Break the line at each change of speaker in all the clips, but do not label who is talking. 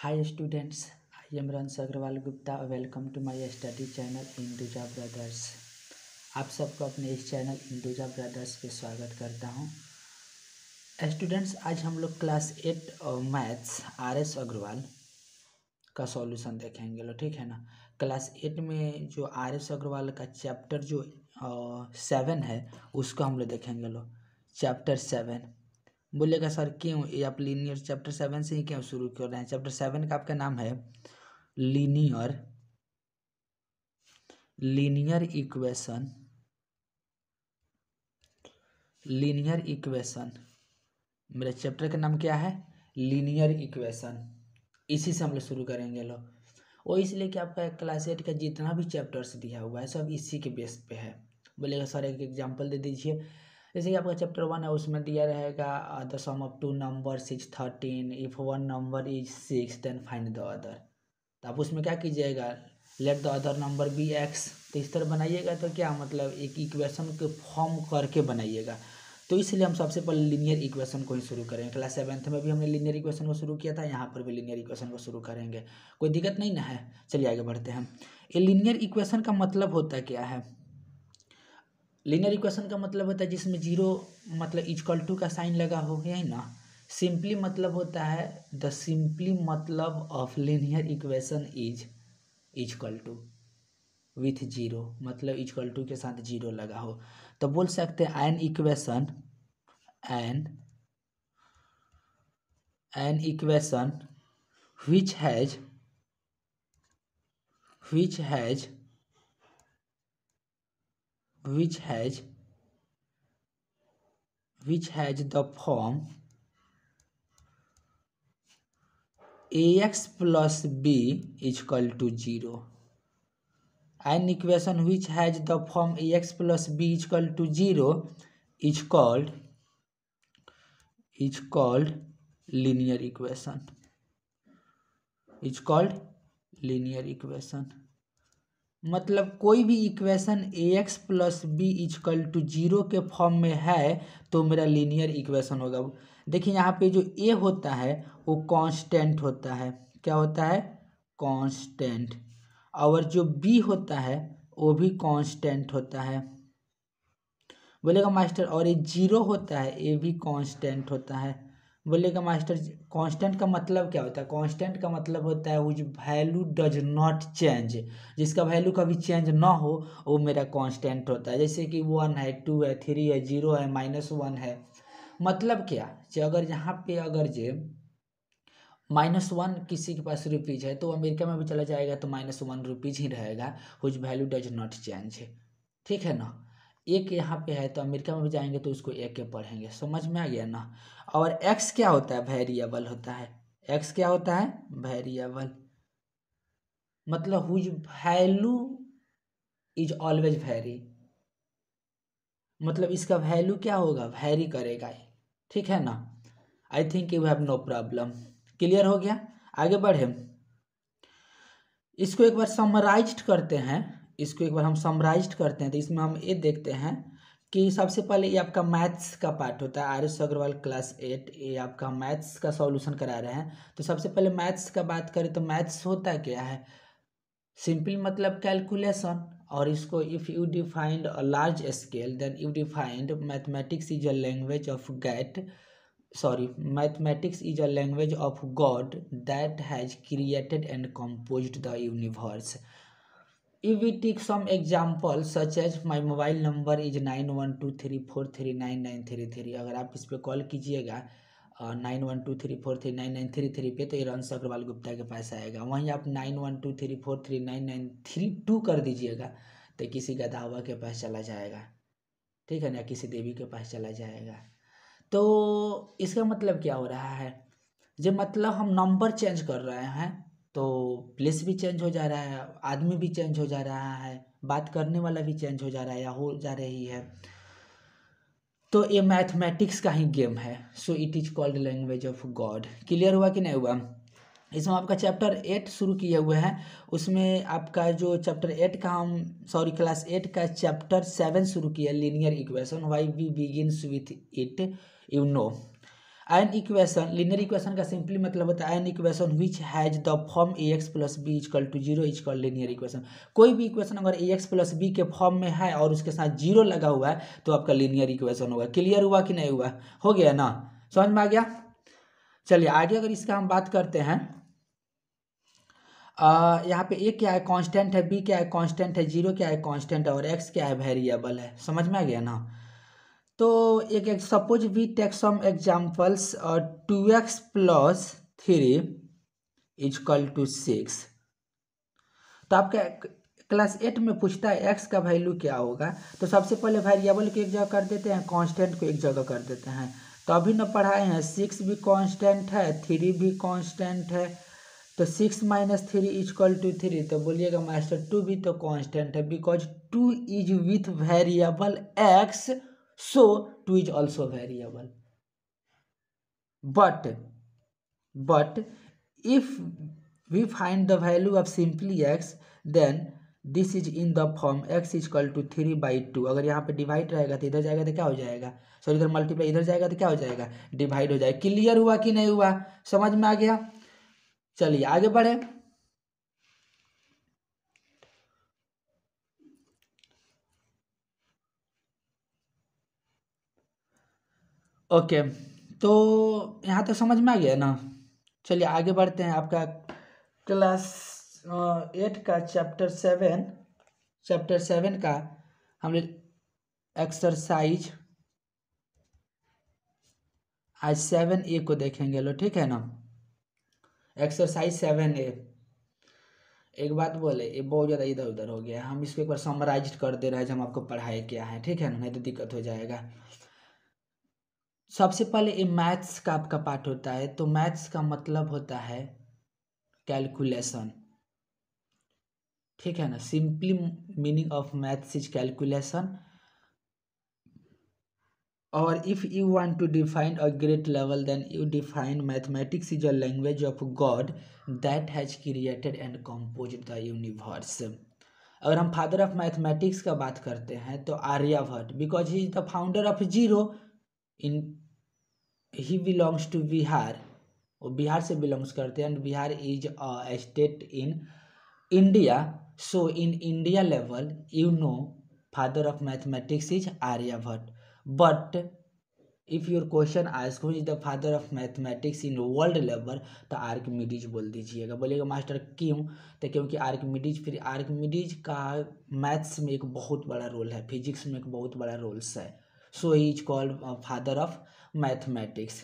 high students I am रंस Agarwal Gupta welcome to my study channel Induja brothers आप सबको अपने इस चैनल इंदुजा ब्रदर्स पे स्वागत करता हूँ स्टूडेंट्स uh, आज हम लोग class eight maths R S Aggarwal का सॉल्यूशन देखेंगे लो ठीक है ना क्लास एट में जो आर एस अग्रवाल का चैप्टर जो सेवन uh, है उसको हम लोग देखेंगे लो चैप्टर सेवन बोलेगा सर क्यों ये आप लीनियर चैप्टर सेवन से ही क्यों शुरू कर रहे हैं चैप्टर सेवन का आपका नाम है linear linear equation linear equation मेरे चैप्टर का नाम क्या है लीनियर इक्वेशन इसी से हम लोग शुरू करेंगे लोग वो इसलिए कि आपका क्लास एट का जितना भी चैप्टर्स दिया हुआ है सब इसी के बेस पे है बोलेगा सर एक एग्जांपल दे दीजिए जैसे कि आपका चैप्टर वन है उसमें दिया रहेगा the sum of two number six thirteen if one number is six then find the other तो आप उसमें क्या कीजिएगा let the other number be x तो इस तरह बनाइएगा तो क्या मतलब एक इक्वेशन को फॉर्म करके बनाइएगा तो इसलिए हम सबसे पहले लीनियर इक्वेशन को ही शुरू करेंगे क्लास सेवन्थ में भी हमने लीनियर इक्वेशन को शुरू किया था यहाँ पर भी लीनियर इक्वेशन को शुरू करेंगे कोई दिक्कत नहीं ना है चलिए आगे बढ़ते हैं ये लीनियर इक्वेशन का मतलब होता क्या है लिनियर इक्वेशन का मतलब होता है जिसमें जीरो मतलब इजकल टू का साइन लगा हो गया है ना सिंपली मतलब होता है द सिंपली मतलब of linear equation is equal to with zero मतलब इजकल टू के साथ जीरो लगा हो तो बोल सकते हैं an equation an an equation which has which has which has which has the form ax plus b is equal to 0 an equation which has the form ax plus b is equal to 0 is called is called linear equation is called linear equation मतलब कोई भी equation a x plus b equal to zero के form में है तो मेरा linear equation होगा देखिए यहाँ पे जो ए होता है वो कांस्टेंट होता है क्या होता है कांस्टेंट और जो बी होता है वो भी कांस्टेंट होता है बोलेगा मास्टर और ये जीरो होता है ये भी कांस्टेंट होता है बोलेगा मास्टर जी कांस्टेंट का मतलब क्या होता है कांस्टेंट का मतलब होता है which value does not change जिसका वैल्यू कभी चेंज ना हो वो मेरा कांस्टेंट होता है जैसे कि वन है टू है थ्री है जीरो है माइनस वन है मतलब क्या अगर यहाँ पे अगर जे माइनस वन किसी के पास रुपीज़ है तो अमेरिका में भी चला जाएगा तो माइनस वन रुपीज़ ही रहेगा whose value does not change ठीक है ना एक यहाँ पे है तो अमेरिका में भी जाएंगे तो उसको एक के पढ़ेंगे समझ में आ गया ना और एक्स क्या होता है वेरिएबल होता है एक्स क्या होता है वेरिएबल मतलब whose value is always vary मतलब इसका वैल्यू क्या होगा वेरी करेगा ठीक है ना I think you have no problem clear हो गया आगे बढ़े इसको एक बार समराइज करते हैं इसको एक बार हम समराइज करते हैं तो इसमें हम ये देखते हैं कि सबसे पहले ये आपका मैथ्स का पार्ट होता है R S Aggarwal class eight ये आपका मैथ्स का सॉल्यूशन करा रहे हैं तो सबसे पहले मैथ्स का बात करें तो मैथ्स होता क्या है सिंपल मतलब कैलकुलेशन और इसको if you defined a large scale then you defined mathematics is a language of got sorry mathematics is a language of God that has created and composed the universe if we take some example such as my mobile number is nine one two three four three nine nine three three अगर आप इस पर call कीजिएगा nine one two three four three nine nine three three पे तो ये runs Agarwal Gupta के पास आएगा वहीं आप nine one two three four three nine nine three two कर दीजिएगा तो किसी गदावा के पास चला जाएगा ठीक है ना किसी देवी के पास चला जाएगा तो इसका मतलब क्या हो रहा है जो मतलब हम नंबर चेंज कर रहे हैं तो प्लेस भी चेंज हो जा रहा है आदमी भी चेंज हो जा रहा है बात करने वाला भी चेंज हो जा रहा है या हो जा रही है तो ये मैथमेटिक्स का ही गेम है so it is called language of God clear हुआ कि नहीं हुआ इसमें आपका चैप्टर एट शुरू किए हुए हैं उसमें आपका जो चैप्टर एट का हम सॉरी क्लास एट का चैप्टर सेवन शुरू किया linear equation why we begin with it you know an equation linear equation का सिंपली मतलब होता है an equation which has the form a x plus b equal to zero equal linear equation कोई भी इक्वेशन अगर ए एक्स प्लस बी के form में है और उसके साथ जीरो लगा हुआ है तो आपका लिनियर इक्वेशन होगा क्लियर हुआ कि नहीं हुआ हो गया ना समझ में आ गया चलिए आगे अगर इसका हम बात करते हैं यहाँ पे ए क्या है कांस्टेंट है बी क्या है कांस्टेंट है जीरो क्या है कांस्टेंट है और एक्स क्या है वेरिएबल है समझ में आ गया ना तो एक एक suppose we take some examples two x plus three equal to six तो आपका क्लास एट में पूछता है एक्स का वैल्यू क्या होगा तो सबसे पहले वेरिएबल को एक जगह कर देते हैं कांस्टेंट को एक जगह कर देते हैं तो अभी ना पढ़ाए हैं सिक्स भी कांस्टेंट है थ्री भी कांस्टेंट है तो six minus three equal to three तो बोलिएगा मास्टर टू भी तो कांस्टेंट है because two is with variable x so 2 is also variable but but if we find the value of simply x then this is in the form x equal to three by two अगर यहाँ पे divide रहेगा तो इधर जाएगा तो क्या हो जाएगा सॉरी इधर मल्टीप्लाई इधर जाएगा तो क्या हो जाएगा डिवाइड हो जाएगा क्लियर हुआ कि नहीं हुआ समझ में आ गया चलिए आगे बढ़े ओके तो यहाँ तक तो समझ में आ गया ना चलिए आगे बढ़ते हैं आपका क्लास एट का चैप्टर सेवन चैप्टर सेवन का हमने एक्सरसाइज आज सेवन ए को देखेंगे लो ठीक है ना एक्सरसाइज सेवन ए एक बात बोले ये बहुत ज़्यादा इधर उधर हो गया हम इसको एक बार समराइज कर दे रहे हैं जो हम आपको पढ़ाई क्या है ठीक है ना नहीं तो दिक्कत हो जाएगा सबसे पहले ये मैथ्स का आपका पार्ट होता है तो मैथ्स का मतलब होता है कैलकुलेशन ठीक है ना simply meaning of maths is calculation और if you want to define a great level then you define mathematics is a language of God that has created and compose the universe अगर हम father of mathematics का बात करते हैं तो Aryabhata because he is the founder of zero in he belongs to Bihar वो बिहार से belongs करते हैं and Bihar is a state in India so in India level you know father of mathematics is Aryabhata but if your question ask who is the father of mathematics in world level तो Archimedes बोल दीजिएगा बोलेगा master क्यों तो क्योंकि Archimedes फिर Archimedes का maths में एक बहुत बड़ा रोल है फिजिक्स में एक बहुत बड़ा रोल्स है so he is called father of mathematics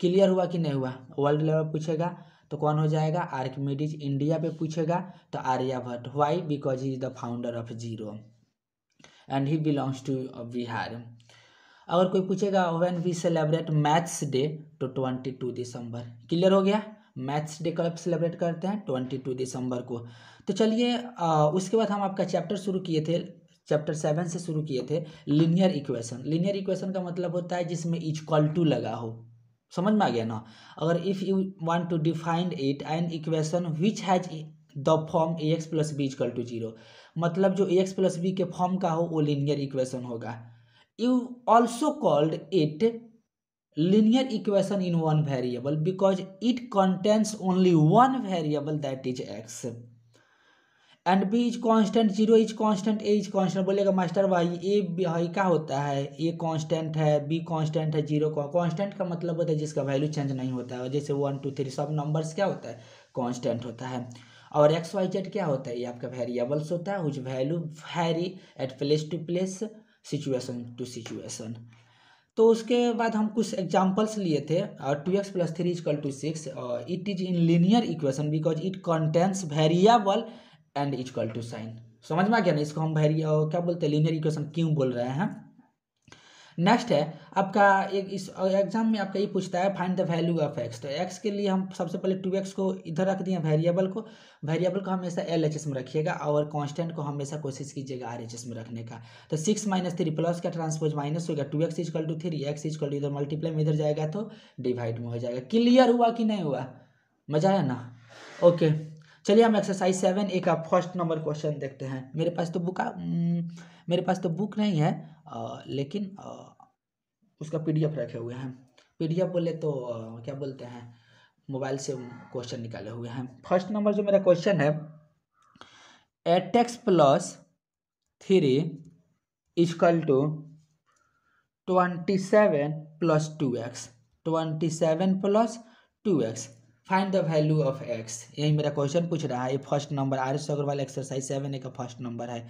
clear हुआ कि नहीं हुआ वर्ल्ड लेवल पर पूछेगा तो कौन हो जाएगा आर्किमिडीज इंडिया पे पूछेगा तो Aryabhata why because he is the founder of zero and he belongs to Bihar अगर कोई पूछेगा when we celebrate maths day तो ट्वेंटी टू दिसंबर क्लियर हो गया मैथ्स डे कब सेलिब्रेट करते हैं ट्वेंटी टू दिसंबर को तो चलिए uh, उसके बाद हम आपका चैप्टर शुरू किए थे चैप्टर सेवन से शुरू किए थे लिनियर इक्वेशन लिनियर इक्वेशन का मतलब होता है जिसमें इजक्वल टू लगा हो समझ में आ गया ना अगर if you want to defined it an equation which has the form a x plus b equal to zero मतलब जो ए एक्स प्लस बी के फॉर्म का हो वो लीनियर इक्वेशन होगा you also called it linear equation in one variable because it contains only one variable that is x and b is constant zero is constant a is constant बोलेगा master भाई a भाई क्या होता है a constant है b constant है zero का constant का मतलब होता है जिसका वैल्यू चेंज नहीं होता है जैसे वन टू थ्री सब नंबर्स क्या होता है कांस्टेंट होता है और एक्स वाई जेड क्या होता है ये आपका वेरिएबल्स होता है whose value vary at place to place situation to situation तो उसके बाद हम कुछ एग्जाम्पल्स लिए थे और two x plus three equal to six it is in linear equation because it contains variable and equal to sign समझ में आ गया ना इसको हम वेरी क्या बोलते हैं लीनियर इक्वेशन क्यों बोल रहे हैं नेक्स्ट है आपका एक इस एग्जाम में आपका ये पूछता है find the value of x तो एक्स के लिए हम सबसे पहले टू एक्स को इधर रख दिए वेरिएबल को वेरिएबल को हमेशा एल एच एस में रखिएगा और कांस्टेंट को हमेशा कोशिश कीजिएगा आर एच एस में रखने का तो सिक्स माइनस थ्री प्लस का ट्रांसपोज माइनस होगा two x equal to three x equal to इधर मल्टीप्लाई में इधर जाएगा तो डिवाइड में हो जाएगा क्लियर हुआ कि नहीं हुआ मजा आया ना ओके चलिए हम एक्सरसाइज सेवन ए का फर्स्ट नंबर क्वेश्चन देखते हैं मेरे पास तो बुक हम्म, मेरे पास तो बुक नहीं है आ, लेकिन आ, उसका पीडीएफ रखे हुए हैं पीडीएफ बोले तो आ, क्या बोलते हैं मोबाइल से क्वेश्चन निकाले हुए हैं फर्स्ट नंबर जो मेरा क्वेश्चन है eight x plus three equal to twenty seven plus two x twenty seven plus two x find the value of x यही मेरा क्वेश्चन पूछ रहा है ये first number R S Agarwal exercise seven A का फर्स्ट नंबर है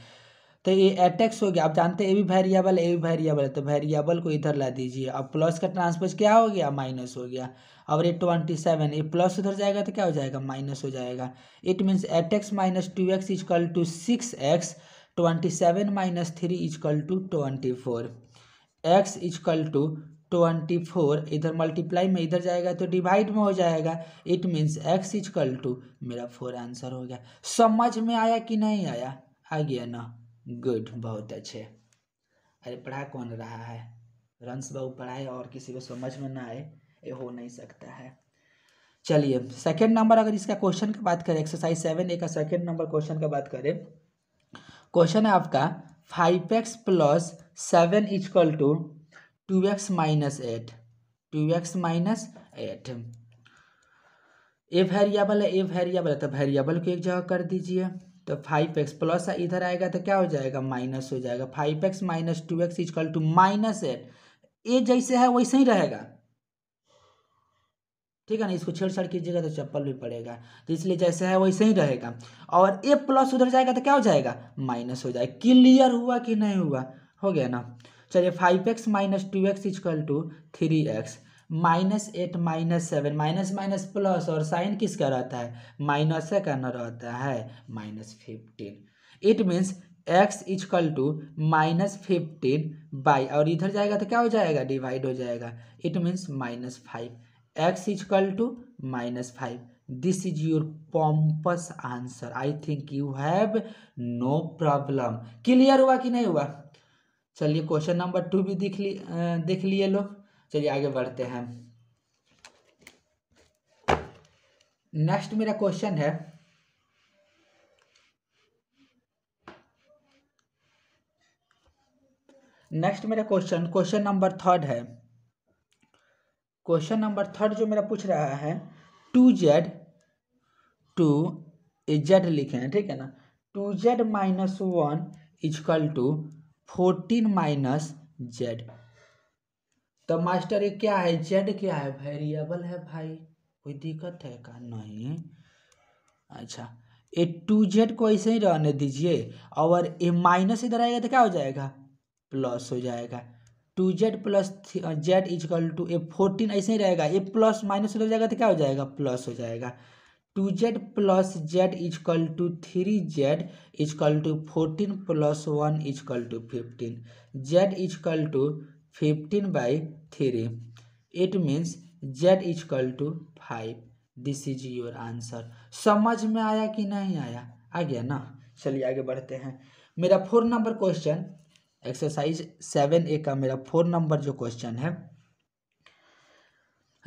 तो ये एटेक्स हो गया आप जानते हैं ए भी वेरिएबल ए भी वेरिएबल है तो वेरिएबल को इधर ला दीजिए अब प्लस का ट्रांसपोज क्या हो गया माइनस हो गया और ये ट्वेंटी सेवन ये प्लस उधर जाएगा तो क्या हो जाएगा माइनस हो जाएगा it means eight x minus two x equal to six x twenty seven minus three equal to twenty four x equal to twenty four इधर मल्टीप्लाई में इधर जाएगा तो डिवाइड में हो जाएगा it means x equal to मेरा फोर आंसर हो गया समझ में आया कि नहीं आया आ गया ना गुड बहुत अच्छे अरे पढ़ा कौन रहा है रंस बहु पढ़ाए और किसी को समझ में ना आए ये हो नहीं सकता है चलिए सेकेंड नंबर अगर इसका क्वेश्चन की बात करें एक्सरसाइज सेवन ए का सेकेंड नंबर क्वेश्चन का बात करें क्वेश्चन है आपका five x plus seven equal to two x minus eight two x minus eight a variable है ए वेरिएबल है तो वेरिएबल को एक जगह कर दीजिए तो फाइव एक्स प्लस इधर आएगा तो क्या हो जाएगा माइनस हो जाएगा five x minus two x equal to minus eight ए जैसे है वैसे ही रहेगा ठीक है ना इसको छेड़छाड़ कीजिएगा तो चप्पल भी पड़ेगा तो इसलिए जैसे है वैसे ही रहेगा और ए प्लस उधर जाएगा तो क्या हो जाएगा माइनस हो जाएगा क्लियर हुआ कि नहीं हुआ हो गया ना चलिए five x minus two x equal to three x minus eight minus seven minus minus plus और साइन किसका रहता है माइनस है कहना रहता है minus fifteen it means x equal to minus fifteen by और इधर जाएगा तो क्या हो जाएगा डिवाइड हो जाएगा it means minus five x equal to minus five this is your pompous answer I think you have no problem clear हुआ कि नहीं हुआ चलिए क्वेश्चन नंबर टू भी दिख ली देख लिए लोग चलिए आगे बढ़ते हैं नेक्स्ट मेरा क्वेश्चन है नेक्स्ट मेरा क्वेश्चन क्वेश्चन नंबर थर्ड है क्वेश्चन नंबर थर्ड जो मेरा पूछ रहा है टू जेड टू जेड लिखे हैं ठीक है ना two z minus one equal to fourteen minus z तो मास्टर ये क्या है जेड क्या है वेरिएबल है भाई कोई दिक्कत है का नहीं अच्छा ए टू जेड को ऐसे ही रहने दीजिए और ए माइनस इधर आएगा तो क्या हो जाएगा प्लस हो जाएगा two z plus z equal to ए फोर्टीन ऐसे ही रहेगा ए प्लस माइनस इधर जाएगा तो क्या हो जाएगा प्लस हो जाएगा two z plus z equal to three z equal to fourteen plus one equal to fifteen z equal to fifteen by three it means z equal to five this is your answer समझ में आया कि नहीं आया आ गया ना चलिए आगे बढ़ते हैं मेरा four number question exercise seven A का मेरा फोर नंबर जो क्वेश्चन है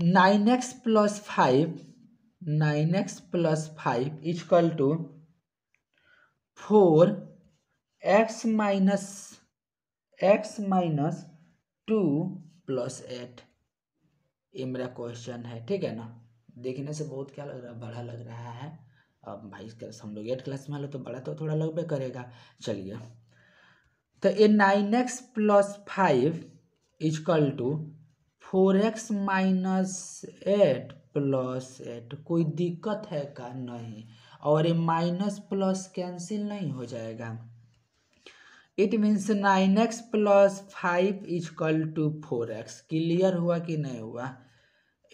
nine x plus five nine x plus five equal to four x minus x minus two plus eight ये मेरा क्वेश्चन है ठीक है ना देखने से बहुत क्या लग रहा है बड़ा लग रहा है अब भाई हम लोग एट क्लास में लो तो बड़ा तो थोड़ा लगभग करेगा चलिए तो ये nine x plus five equal to four x minus eight plus eight कोई दिक्कत है का नहीं और ये माइनस प्लस कैंसिल नहीं हो जाएगा it means nine x plus five equal to four x clear हुआ कि नहीं हुआ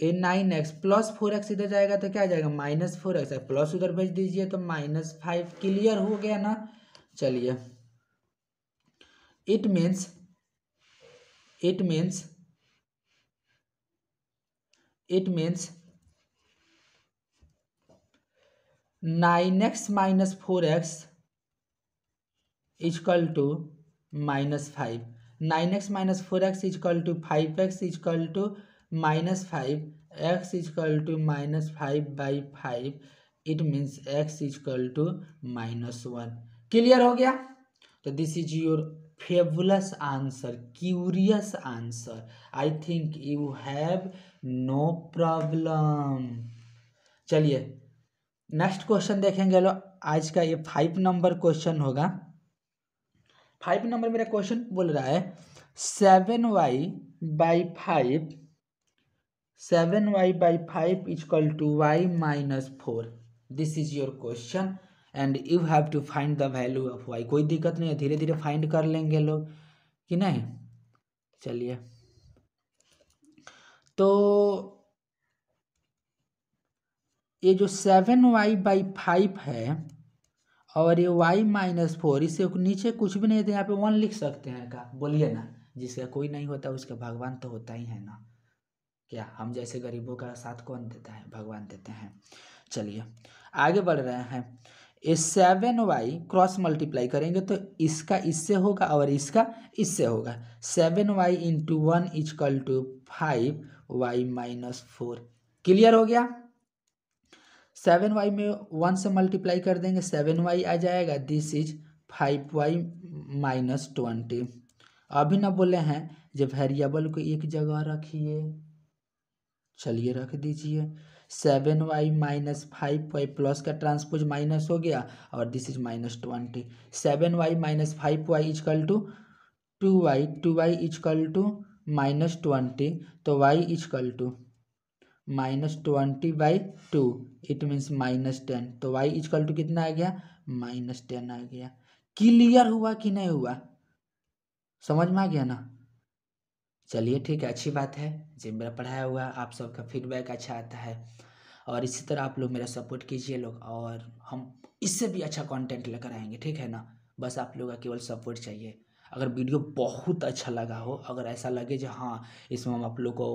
ये nine x plus four x इधर जाएगा तो क्या जाएगा माइनस फोर एक्स प्लस उधर भेज दीजिए तो माइनस फाइव क्लियर हो गया ना चलिए it means it means it means nine x minus four x equal to minus five nine x minus four x equal to five x equal to minus five x equal to minus five by five it means x equal to minus one clear हो गया तो this is your fabulous answer curious answer I think you have no problem चलिए next question देखेंगे लो आज का ये five number question होगा फाइव नंबर मेरा क्वेश्चन बोल रहा है seven y by five seven y by five equal to y minus four this is your question and you have to find the value of y कोई दिक्कत नहीं है धीरे धीरे फाइंड कर लेंगे लोग कि नहीं चलिए तो ये जो सेवन वाई बाई फाइव है और ये वाई माइनस फोर इसे नीचे कुछ भी नहीं थे यहाँ पे वन लिख सकते हैं का बोलिए ना जिसका कोई नहीं होता उसका भगवान तो होता ही है ना क्या हम जैसे गरीबों का साथ कौन देता है भगवान देते हैं चलिए आगे बढ़ रहे हैं ये सेवन वाई क्रॉस मल्टीप्लाई करेंगे तो इसका इससे होगा और इसका इससे होगा seven y into one equal to five y minus four clear हो गया सेवन वाई में वन से मल्टीप्लाई कर देंगे सेवन वाई आ जाएगा this is five y minus twenty अभी ना बोले हैं जब वेरिएबल को एक जगह रखिए चलिए रख दीजिए seven y minus five y plus का ट्रांसपोज माइनस हो गया और this is minus twenty seven y minus five y equal to two y two y equal to minus twenty तो y equal to minus twenty by two it means minus ten तो y equal to कितना आ गया minus ten आ गया clear हुआ कि नहीं हुआ समझ में आ गया ना चलिए ठीक है अच्छी बात है जी मेरा पढ़ाया हुआ आप सबका फीडबैक अच्छा आता है और इसी तरह आप लोग मेरा सपोर्ट कीजिए लोग और हम इससे भी अच्छा कंटेंट लेकर आएंगे ठीक है ना बस आप लोग का केवल सपोर्ट चाहिए अगर वीडियो बहुत अच्छा लगा हो अगर ऐसा लगे जो हाँ इसमें हम आप लोग को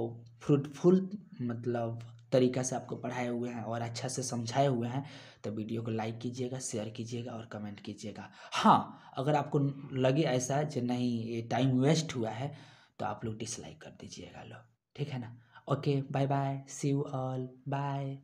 फ्रूटफुल मतलब तरीका से आपको पढ़ाए हुए हैं और अच्छा से समझाए हुए हैं तो वीडियो को लाइक कीजिएगा शेयर कीजिएगा और कमेंट कीजिएगा हाँ अगर आपको लगे ऐसा जो नहीं ये टाइम वेस्ट हुआ है तो आप लोग डिसलाइक कर दीजिएगा लोग ठीक है ना okay bye bye see you all bye